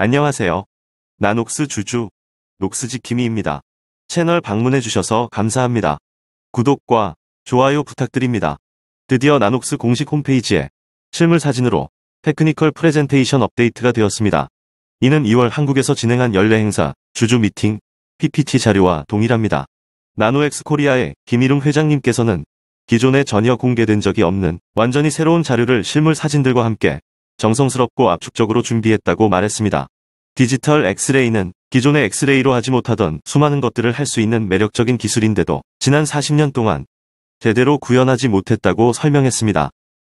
안녕하세요. 나녹스 주주, 녹스지킴이입니다. 채널 방문해주셔서 감사합니다. 구독과 좋아요 부탁드립니다. 드디어 나녹스 공식 홈페이지에 실물 사진으로 테크니컬 프레젠테이션 업데이트가 되었습니다. 이는 2월 한국에서 진행한 연례 행사, 주주 미팅, PPT 자료와 동일합니다. 나노엑스 코리아의 김일웅 회장님께서는 기존에 전혀 공개된 적이 없는 완전히 새로운 자료를 실물 사진들과 함께 정성스럽고 압축적으로 준비했다고 말했습니다. 디지털 엑스레이는 기존의 엑스레이로 하지 못하던 수많은 것들을 할 수 있는 매력적인 기술인데도 지난 40년 동안 제대로 구현하지 못했다고 설명했습니다.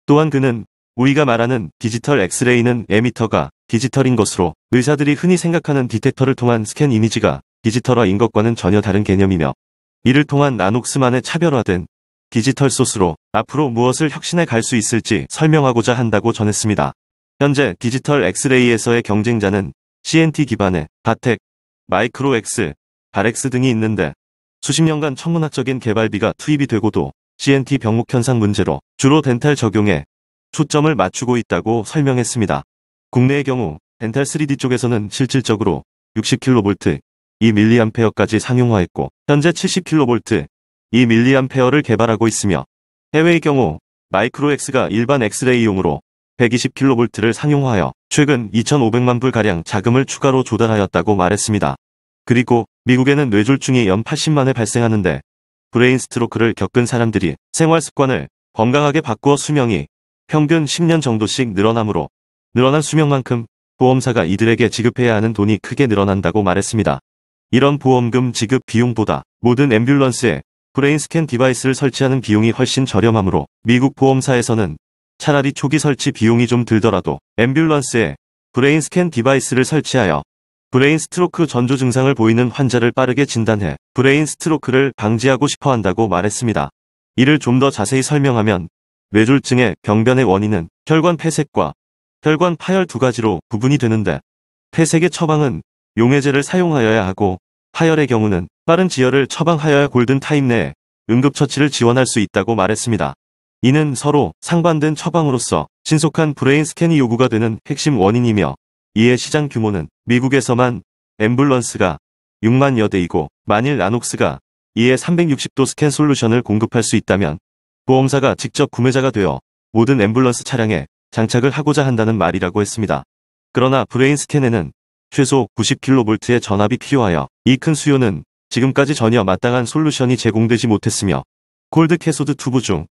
또한 그는 우리가 말하는 디지털 엑스레이는 에미터가 디지털인 것으로 의사들이 흔히 생각하는 디텍터를 통한 스캔 이미지가 디지털화인 것과는 전혀 다른 개념이며 이를 통한 나녹스만의 차별화된 디지털 소스로 앞으로 무엇을 혁신해 갈 수 있을지 설명하고자 한다고 전했습니다. 현재 디지털 엑스레이에서의 경쟁자는 CNT 기반의 바텍, 마이크로엑스, 바렉스 등이 있는데 수십 년간 천문학적인 개발비가 투입이 되고도 CNT 병목 현상 문제로 주로 덴탈 적용에 초점을 맞추고 있다고 설명했습니다. 국내의 경우 덴탈 3D 쪽에서는 실질적으로 60kV 2mAh까지 상용화했고 현재 70kV 2mAh를 개발하고 있으며 해외의 경우 마이크로엑스가 일반 엑스레이용으로 120kV를 상용화하여 최근 2,500만 불가량 자금을 추가로 조달하였다고 말했습니다. 그리고 미국에는 뇌졸중이 연 80만에 발생하는데 브레인 스트로크를 겪은 사람들이 생활 습관을 건강하게 바꾸어 수명이 평균 10년 정도씩 늘어나므로 늘어난 수명만큼 보험사가 이들에게 지급해야 하는 돈이 크게 늘어난다고 말했습니다. 이런 보험금 지급 비용보다 모든 앰뷸런스에 브레인 스캔 디바이스를 설치하는 비용이 훨씬 저렴하므로 미국 보험사에서는 차라리 초기 설치 비용이 좀 들더라도 앰뷸런스에 브레인 스캔 디바이스를 설치하여 브레인 스트로크 전조 증상을 보이는 환자를 빠르게 진단해 브레인 스트로크를 방지하고 싶어 한다고 말했습니다. 이를 좀 더 자세히 설명하면 뇌졸증의 병변의 원인은 혈관 폐색과 혈관 파열 두 가지로 구분이 되는데 폐색의 처방은 용해제를 사용하여야 하고 파열의 경우는 빠른 지혈을 처방하여야 골든타임 내에 응급처치를 지원할 수 있다고 말했습니다. 이는 서로 상반된 처방으로서 신속한 브레인 스캔이 요구가 되는 핵심 원인이며 이에 시장 규모는 미국에서만 앰뷸런스가 6만여 대이고 만일 아녹스가 이에 360도 스캔 솔루션을 공급할 수 있다면 보험사가 직접 구매자가 되어 모든 앰뷸런스 차량에 장착을 하고자 한다는 말이라고 했습니다. 그러나 브레인 스캔에는 최소 90kV의 전압이 필요하여 이 큰 수요는 지금까지 전혀 마땅한 솔루션이 제공되지 못했으며 골드 캐소드 투브 중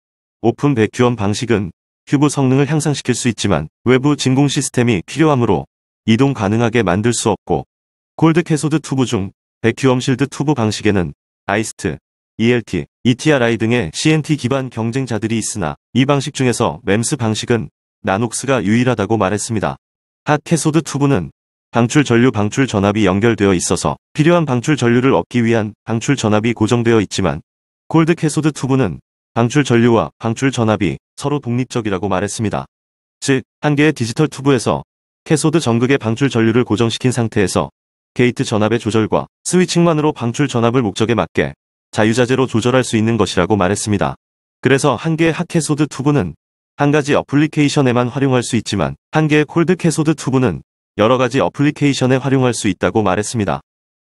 오픈 백큐엄 방식은 큐브 성능을 향상시킬 수 있지만 외부 진공 시스템이 필요하므로 이동 가능하게 만들 수 없고 골드 캐소드 투브 중 백큐엄 실드 투브 방식에는 아이스트, ELT, ETRI 등의 CNT 기반 경쟁자들이 있으나 이 방식 중에서 램스 방식은 나녹스가 유일하다고 말했습니다. 핫 캐소드 투브는 방출 전류 방출 전압이 연결되어 있어서 필요한 방출 전류를 얻기 위한 방출 전압이 고정되어 있지만 골드 캐소드 투브는 방출 전류와 방출 전압이 서로 독립적이라고 말했습니다. 즉, 한 개의 디지털 튜브에서 캐소드 전극의 방출 전류를 고정시킨 상태에서 게이트 전압의 조절과 스위칭만으로 방출 전압을 목적에 맞게 자유자재로 조절할 수 있는 것이라고 말했습니다. 그래서 한 개의 핫캐소드 튜브는 한 가지 어플리케이션에만 활용할 수 있지만 한 개의 콜드 캐소드 튜브는 여러 가지 어플리케이션에 활용할 수 있다고 말했습니다.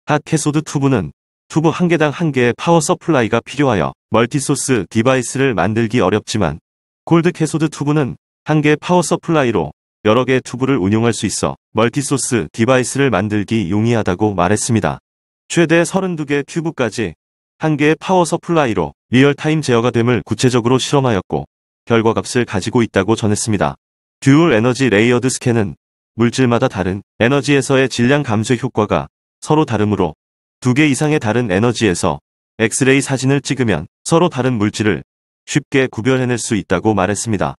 핫캐소드 튜브는 튜브 한 개당 한 개의 파워 서플라이가 필요하여 멀티소스 디바이스를 만들기 어렵지만 골드 캐소드 튜브는 한 개의 파워 서플라이로 여러 개의 튜브를 운용할 수 있어 멀티소스 디바이스를 만들기 용이하다고 말했습니다. 최대 32개 튜브까지 한 개의 파워 서플라이로 리얼타임 제어가 됨을 구체적으로 실험하였고 결과값을 가지고 있다고 전했습니다. 듀얼 에너지 레이어드 스캔은 물질마다 다른 에너지에서의 질량 감소 효과가 서로 다르므로 두개 이상의 다른 에너지에서 엑스레이 사진을 찍으면 서로 다른 물질을 쉽게 구별해낼 수 있다고 말했습니다.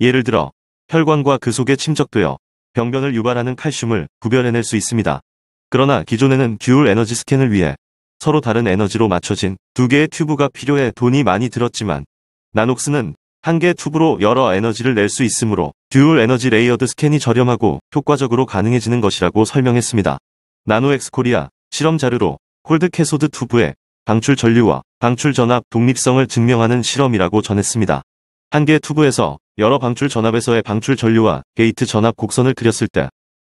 예를 들어 혈관과 그 속에 침적되어 병변을 유발하는 칼슘을 구별해낼 수 있습니다. 그러나 기존에는 듀얼 에너지 스캔을 위해 서로 다른 에너지로 맞춰진 두 개의 튜브가 필요해 돈이 많이 들었지만 나녹스는 한 개의 튜브로 여러 에너지를 낼 수 있으므로 듀얼 에너지 레이어드 스캔이 저렴하고 효과적으로 가능해지는 것이라고 설명했습니다. 나노엑스 코리아 실험 자료로 홀드캐소드 튜브의 방출 전류와 방출 전압 독립성을 증명하는 실험이라고 전했습니다. 한 개의 튜브에서 여러 방출 전압에서의 방출 전류와 게이트 전압 곡선을 그렸을 때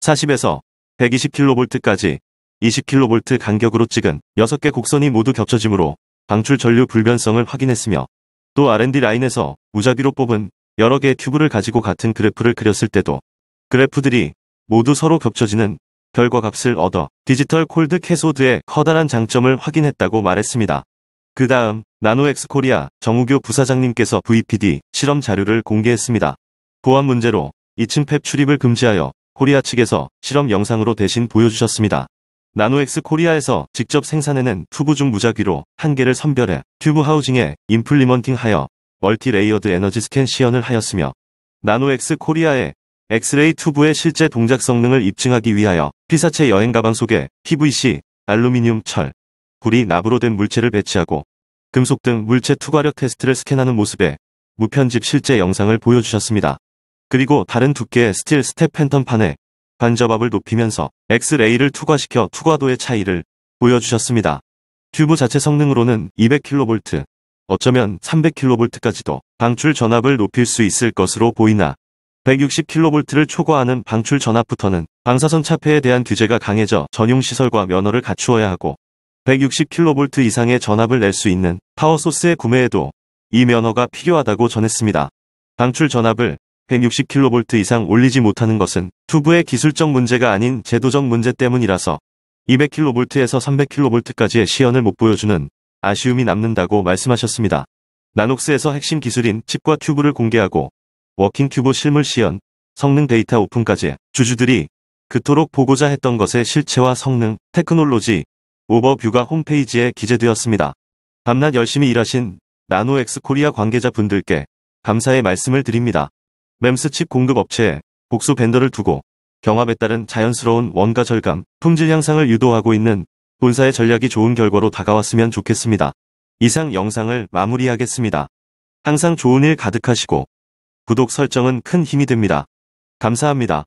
40에서 120kV까지 20kV 간격으로 찍은 6개 곡선이 모두 겹쳐지므로 방출 전류 불변성을 확인했으며 또 R&D 라인에서 무작위로 뽑은 여러 개의 튜브를 가지고 같은 그래프를 그렸을 때도 그래프들이 모두 서로 겹쳐지는 별과 값을 얻어 디지털 콜드 캐소드의 커다란 장점을 확인했다고 말했습니다. 그 다음 나노엑스 코리아 정우교 부사장님께서 VPD 실험 자료를 공개했습니다. 보안 문제로 2층 펩 출입을 금지하여 코리아 측에서 실험 영상으로 대신 보여주셨습니다. 나노엑스 코리아에서 직접 생산해낸 투부 중 무작위로 한 개를 선별해 튜브 하우징에 임플리먼팅하여 멀티 레이어드 에너지 스캔 시연을 하였으며 나노엑스 코리아의 엑스레이 튜브의 실제 동작 성능을 입증하기 위하여 피사체 여행 가방 속에 PVC, 알루미늄, 철, 구리, 납으로 된 물체를 배치하고 금속 등 물체 투과력 테스트를 스캔하는 모습에 무편집 실제 영상을 보여주셨습니다. 그리고 다른 두께의 스틸 스텝 팬텀 판에 반접압을 높이면서 X-레이를 투과시켜 투과도의 차이를 보여주셨습니다. 튜브 자체 성능으로는 200kV, 어쩌면 300kV까지도 방출 전압을 높일 수 있을 것으로 보이나 160kV를 초과하는 방출 전압부터는 방사선 차폐에 대한 규제가 강해져 전용 시설과 면허를 갖추어야 하고 160kV 이상의 전압을 낼 수 있는 파워소스의 구매에도 이 면허가 필요하다고 전했습니다. 방출 전압을 160kV 이상 올리지 못하는 것은 튜브의 기술적 문제가 아닌 제도적 문제 때문이라서 200kV에서 300kV까지의 시연을 못 보여주는 아쉬움이 남는다고 말씀하셨습니다. 나녹스에서 핵심 기술인 칩과 튜브를 공개하고 워킹 큐브 실물 시연, 성능 데이터 오픈까지 주주들이 그토록 보고자 했던 것의 실체와 성능, 테크놀로지, 오버뷰가 홈페이지에 기재되었습니다. 밤낮 열심히 일하신 나노엑스 코리아 관계자분들께 감사의 말씀을 드립니다. 멤스 칩 공급 업체에 복수 벤더를 두고 경합에 따른 자연스러운 원가 절감, 품질 향상을 유도하고 있는 본사의 전략이 좋은 결과로 다가왔으면 좋겠습니다. 이상 영상을 마무리하겠습니다. 항상 좋은 일 가득하시고 구독 설정은 큰 힘이 됩니다. 감사합니다.